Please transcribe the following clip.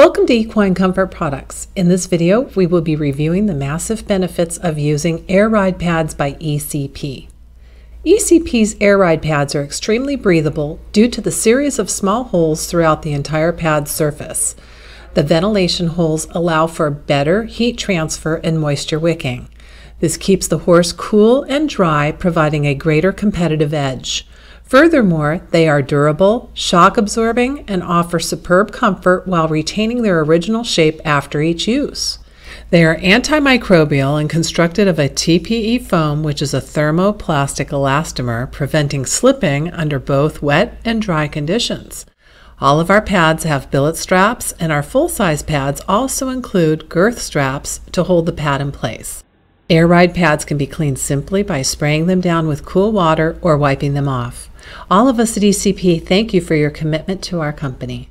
Welcome to Equine Comfort Products. In this video, we will be reviewing the massive benefits of using air ride pads by ECP. ECP's air ride pads are extremely breathable due to the series of small holes throughout the entire pad surface. The ventilation holes allow for better heat transfer and moisture wicking. This keeps the horse cool and dry, providing a greater competitive edge. Furthermore, they are durable, shock absorbing, and offer superb comfort while retaining their original shape after each use. They are antimicrobial and constructed of a TPE foam, which is a thermoplastic elastomer, preventing slipping under both wet and dry conditions. All of our pads have billet straps, and our full size pads also include girth straps to hold the pad in place. Air ride pads can be cleaned simply by spraying them down with cool water or wiping them off. All of us at ECP thank you for your commitment to our company.